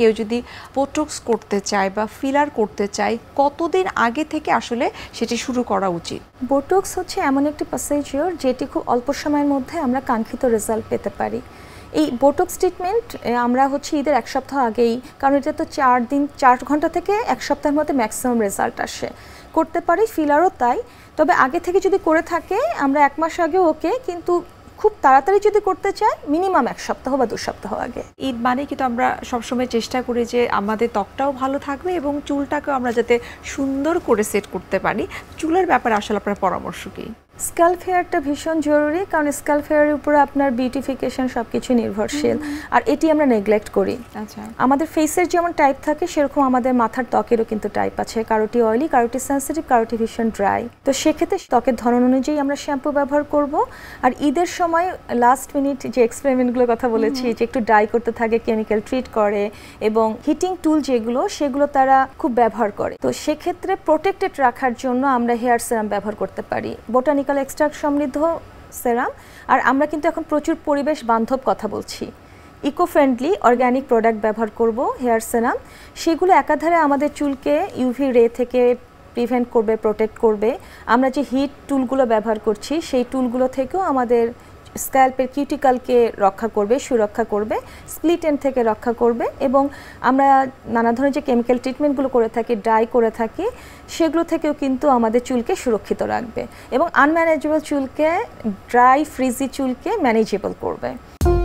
কেউ যদি পোটক্স করতে চায় বা ফিলার করতে চায় কতদিন আগে থেকে আসলে সেটি শুরু করা উচিত বোটক্স হচ্ছে এমন একটি প্রসিজিওর যেটি খুব অল্প সময়ের মধ্যে আমরা কাঙ্ক্ষিত রেজাল্ট পেতে পারি এই বোটক্স ট্রিটমেন্ট আমরা হচ্ছে ঈদের এক সপ্তাহ আগেই কারণ এটা তো চার দিন চার ঘন্টা থেকে এক সপ্তাহের মধ্যে ম্যাক্সিমাম রেজাল্ট আসে করতে পারি ফিলারও তাই তবে আগে থেকে যদি করে থাকে আমরা এক মাস আগে ওকে কিন্তু খুব তাড়াতাড়ি যদি করতে চায় মিনিমাম এক সপ্তাহ বা দু সপ্তাহ আগে ঈদ মানে কিন্তু আমরা সবসময় চেষ্টা করি যে আমাদের ত্বকটাও ভালো থাকবে এবং চুলটাকেও আমরা যাতে সুন্দর করে সেট করতে পারি চুলের ব্যাপারে আসলে আপনার পরামর্শ কী স্ক্যাল্প হেয়ারটা ভীষণ জরুরি কারণ স্ক্যাল্প হেয়ারের উপরে আপনার বিউটিফিকেশন সব কিছু নির্ভরশীল আর এটি আমরা নেগলেক্ট করি আচ্ছা আমাদের ফেসের যেমন টাইপ থাকে সেরকম আমাদের মাথার ত্বকেরও কিন্তু টাইপ আছে কারোটি অয়েলি কারোটি সেন্সিটিভ কারোটি ভীষণ ড্রাই তো সেক্ষেত্রে ত্বকের ধরন অনুযায়ী আমরা শ্যাম্পু ব্যবহার করব আর ঈদের সময় লাস্ট মিনিট যে এক্সপেরিমেন্টগুলোর কথা বলেছি যে একটু ড্রাই করতে থাকে কেমিক্যাল ট্রিট করে এবং হিটিং টুল যেগুলো সেগুলো তারা খুব ব্যবহার করে তো সেক্ষেত্রে প্রোটেক্টেড রাখার জন্য আমরা হেয়ার সিরাম ব্যবহার করতে পারি বোটানিক বোটানিক্যাল এক্সট্রাক্ট সমৃদ্ধ সেরাম আর আমরা কিন্তু এখন প্রচুর পরিবেশ বান্ধব কথা বলছি ইকো ফ্রেন্ডলি অর্গ্যানিক প্রোডাক্ট ব্যবহার করব হেয়ার সেরাম সেগুলো একাধারে আমাদের চুলকে ইউভি রে থেকে প্রিভেন্ট করবে প্রোটেক্ট করবে আমরা যে হিট টুলগুলো ব্যবহার করছি সেই টুলগুলো থেকেও আমাদের স্ক্যাল্পের কিউটিকালকে রক্ষা করবে সুরক্ষা করবে স্প্লিট এন্ড থেকে রক্ষা করবে এবং আমরা নানা ধরনের যে কেমিক্যাল ট্রিটমেন্টগুলো করে থাকি ড্রাই করে থাকি সেগুলো থেকেও কিন্তু আমাদের চুলকে সুরক্ষিত রাখবে এবং আনম্যানেজেবল চুলকে ড্রাই ফ্রিজি চুলকে ম্যানেজেবল করবে